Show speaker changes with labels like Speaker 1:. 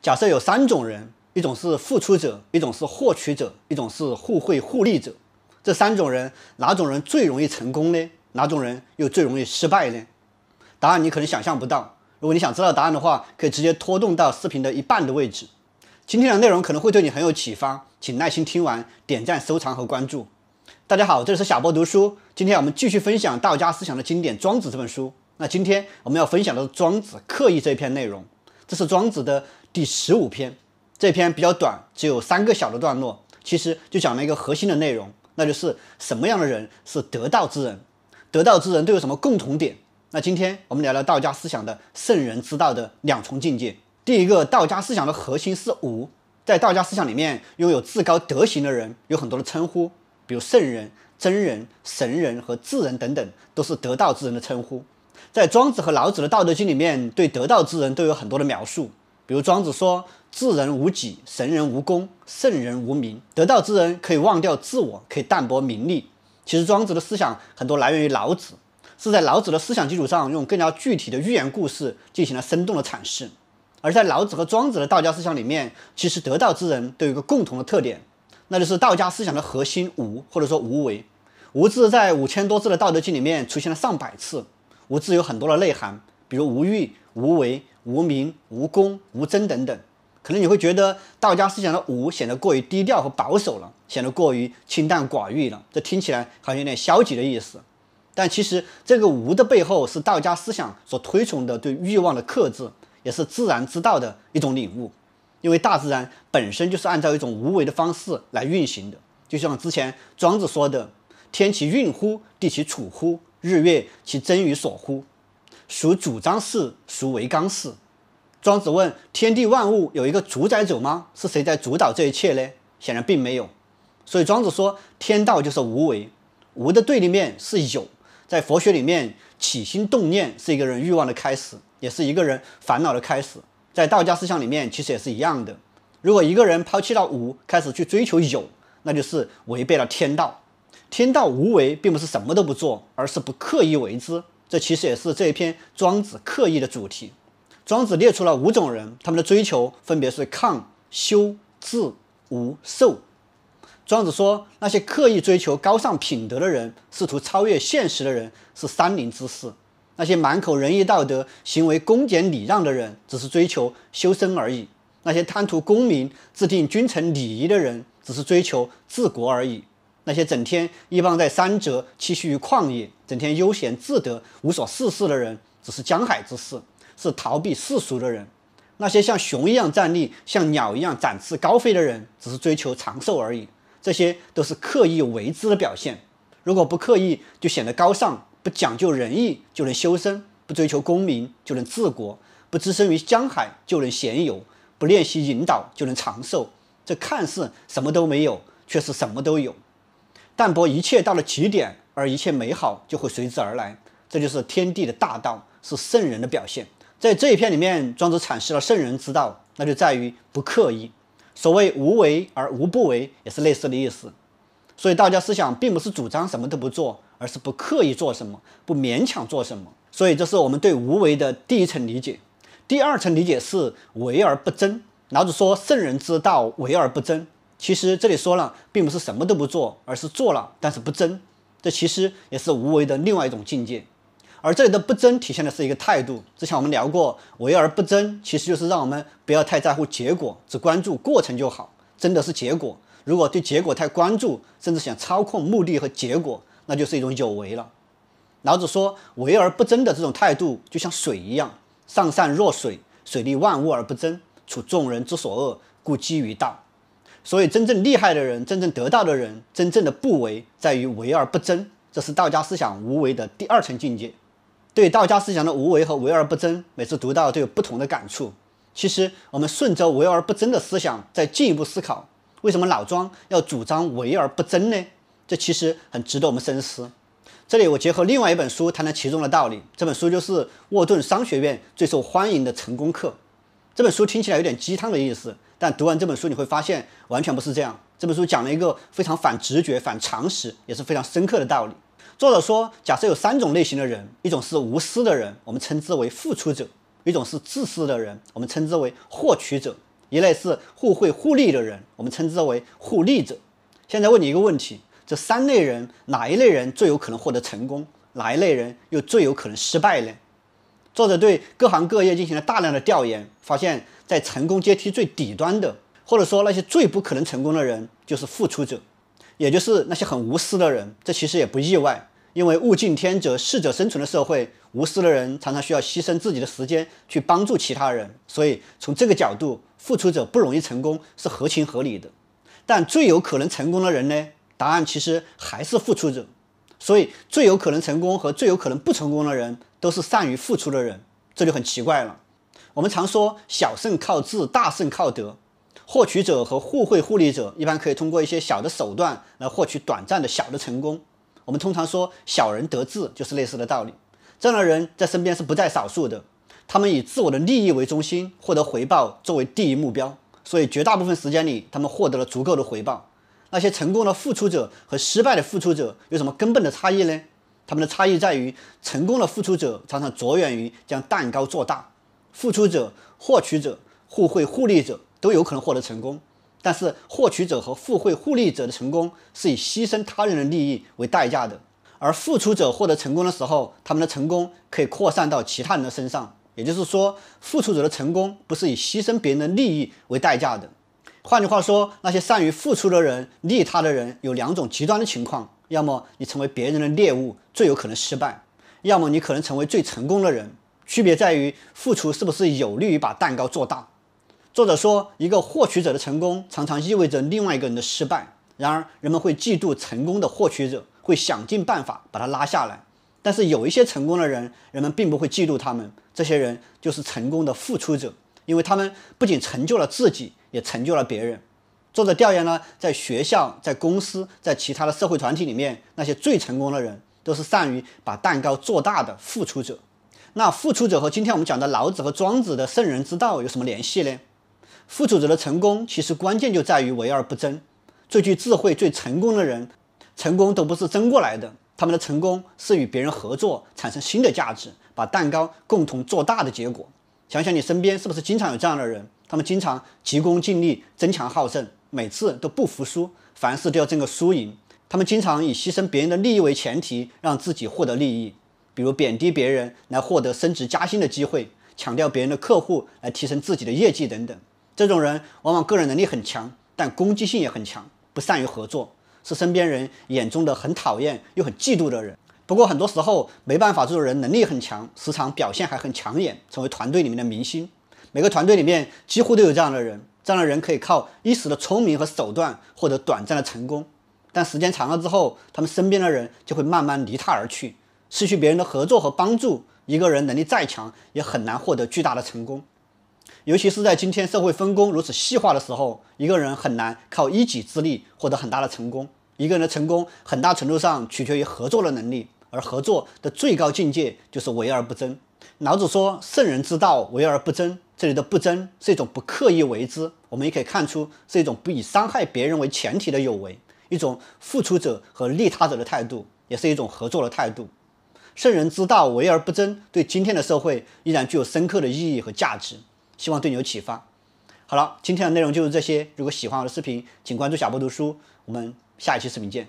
Speaker 1: 假设有三种人，一种是付出者，一种是获取者，一种是互惠互利者。这三种人，哪种人最容易成功呢？哪种人又最容易失败呢？答案你可能想象不到。如果你想知道答案的话，可以直接拖动到视频的一半的位置。今天的内容可能会对你很有启发，请耐心听完，点赞、收藏和关注。大家好，这里是小波读书。今天我们继续分享道家思想的经典《庄子》这本书。那今天我们要分享的是《庄子》刻意这一篇内容，这是庄子的。第十五篇，这篇比较短，只有三个小的段落，其实就讲了一个核心的内容，那就是什么样的人是得道之人，得道之人都有什么共同点。那今天我们聊聊道家思想的圣人之道的两重境界。第一个，道家思想的核心是无。在道家思想里面，拥有至高德行的人有很多的称呼，比如圣人、真人、神人和智人等等，都是得道之人的称呼。在庄子和老子的《道德经》里面，对得道之人都有很多的描述。比如庄子说：“智人无己，神人无功，圣人无名。得道之人可以忘掉自我，可以淡泊名利。”其实庄子的思想很多来源于老子，是在老子的思想基础上，用更加具体的寓言故事进行了生动的阐释。而在老子和庄子的道家思想里面，其实得道之人都有一个共同的特点，那就是道家思想的核心“无”或者说“无为”。“无”字在五千多字的《道德经》里面出现了上百次，“无”字有很多的内涵，比如无欲、无为。无名、无功、无争等等，可能你会觉得道家思想的“无”显得过于低调和保守了，显得过于清淡寡欲了。这听起来好像有点消极的意思。但其实，这个“无”的背后是道家思想所推崇的对欲望的克制，也是自然之道的一种领悟。因为大自然本身就是按照一种无为的方式来运行的。就像之前庄子说的：“天其运乎，地其处乎，日月其真与所乎。”属主张式，属为刚式。庄子问：天地万物有一个主宰者吗？是谁在主导这一切呢？显然并没有。所以庄子说：天道就是无为。无的对立面是有。在佛学里面，起心动念是一个人欲望的开始，也是一个人烦恼的开始。在道家思想里面，其实也是一样的。如果一个人抛弃了无，开始去追求有，那就是违背了天道。天道无为，并不是什么都不做，而是不刻意为之。这其实也是这一篇庄子刻意的主题。庄子列出了五种人，他们的追求分别是抗、修、治、无、寿。庄子说，那些刻意追求高尚品德的人，试图超越现实的人，是山林之士；那些满口仁义道德、行为恭俭礼让的人，只是追求修身而已；那些贪图功名、制定君臣礼仪的人，只是追求治国而已。那些整天一帮在山泽栖息于旷野，整天悠闲自得、无所事事的人，只是江海之士，是逃避世俗的人；那些像熊一样站立、像鸟一样展翅高飞的人，只是追求长寿而已。这些都是刻意为之的表现。如果不刻意，就显得高尚；不讲究仁义，就能修身；不追求功名，就能治国；不置身于江海，就能闲游；不练习引导，就能长寿。这看似什么都没有，却是什么都有。淡泊一切到了极点，而一切美好就会随之而来。这就是天地的大道，是圣人的表现。在这一篇里面，庄子阐释了圣人之道，那就在于不刻意。所谓“无为而无不为”，也是类似的意思。所以大家思想并不是主张什么都不做，而是不刻意做什么，不勉强做什么。所以这是我们对“无为”的第一层理解。第二层理解是“为而不争”。老子说：“圣人之道，为而不争。”其实这里说了，并不是什么都不做，而是做了，但是不争。这其实也是无为的另外一种境界。而这里的不争体现的是一个态度。之前我们聊过，为而不争，其实就是让我们不要太在乎结果，只关注过程就好。争的是结果，如果对结果太关注，甚至想操控目的和结果，那就是一种有为了。老子说，为而不争的这种态度，就像水一样，上善若水，水利万物而不争，处众人之所恶，故几于道。所以，真正厉害的人，真正得道的人，真正的不为，在于为而不争。这是道家思想无为的第二层境界。对道家思想的无为和为而不争，每次读到都有不同的感触。其实，我们顺着为而不争的思想再进一步思考，为什么老庄要主张为而不争呢？这其实很值得我们深思。这里我结合另外一本书谈谈其中的道理。这本书就是沃顿商学院最受欢迎的成功课。这本书听起来有点鸡汤的意思。但读完这本书，你会发现完全不是这样。这本书讲了一个非常反直觉、反常识，也是非常深刻的道理。作者说，假设有三种类型的人：一种是无私的人，我们称之为付出者；一种是自私的人，我们称之为获取者；一类是互惠互利的人，我们称之为互利者。现在问你一个问题：这三类人哪一类人最有可能获得成功？哪一类人又最有可能失败呢？作者对各行各业进行了大量的调研，发现。在成功阶梯最底端的，或者说那些最不可能成功的人，就是付出者，也就是那些很无私的人。这其实也不意外，因为物竞天择、适者生存的社会，无私的人常常需要牺牲自己的时间去帮助其他人。所以从这个角度，付出者不容易成功是合情合理的。但最有可能成功的人呢？答案其实还是付出者。所以最有可能成功和最有可能不成功的人，都是善于付出的人，这就很奇怪了。我们常说“小胜靠智，大胜靠德”。获取者和互惠互利者一般可以通过一些小的手段来获取短暂的小的成功。我们通常说“小人得志”就是类似的道理。这样的人在身边是不在少数的。他们以自我的利益为中心，获得回报作为第一目标。所以绝大部分时间里，他们获得了足够的回报。那些成功的付出者和失败的付出者有什么根本的差异呢？他们的差异在于，成功的付出者常常着眼于将蛋糕做大。付出者、获取者、互惠互利者都有可能获得成功，但是获取者和互惠互利者的成功是以牺牲他人的利益为代价的，而付出者获得成功的时候，他们的成功可以扩散到其他人的身上，也就是说，付出者的成功不是以牺牲别人的利益为代价的。换句话说，那些善于付出的人、利他的人有两种极端的情况：要么你成为别人的猎物，最有可能失败；要么你可能成为最成功的人。区别在于，付出是不是有利于把蛋糕做大？作者说，一个获取者的成功常常意味着另外一个人的失败。然而，人们会嫉妒成功的获取者，会想尽办法把他拉下来。但是，有一些成功的人，人们并不会嫉妒他们。这些人就是成功的付出者，因为他们不仅成就了自己，也成就了别人。作者调研了，在学校、在公司、在其他的社会团体里面，那些最成功的人，都是善于把蛋糕做大的付出者。那付出者和今天我们讲的老子和庄子的圣人之道有什么联系呢？付出者的成功其实关键就在于为而不争，最具智慧、最成功的人，成功都不是争过来的，他们的成功是与别人合作，产生新的价值，把蛋糕共同做大的结果。想想你身边是不是经常有这样的人？他们经常急功近利、争强好胜，每次都不服输，凡事都要争个输赢。他们经常以牺牲别人的利益为前提，让自己获得利益。比如贬低别人来获得升职加薪的机会，抢掉别人的客户来提升自己的业绩等等。这种人往往个人能力很强，但攻击性也很强，不善于合作，是身边人眼中的很讨厌又很嫉妒的人。不过很多时候没办法，这种人能力很强，时常表现还很抢眼，成为团队里面的明星。每个团队里面几乎都有这样的人。这样的人可以靠一时的聪明和手段获得短暂的成功，但时间长了之后，他们身边的人就会慢慢离他而去。失去别人的合作和帮助，一个人能力再强也很难获得巨大的成功。尤其是在今天社会分工如此细化的时候，一个人很难靠一己之力获得很大的成功。一个人的成功很大程度上取决于合作的能力，而合作的最高境界就是为而不争。老子说：“圣人之道，为而不争。”这里的“不争”是一种不刻意为之，我们也可以看出是一种不以伤害别人为前提的有为，一种付出者和利他者的态度，也是一种合作的态度。圣人之道，为而不争，对今天的社会依然具有深刻的意义和价值。希望对你有启发。好了，今天的内容就是这些。如果喜欢我的视频，请关注小波读书。我们下一期视频见。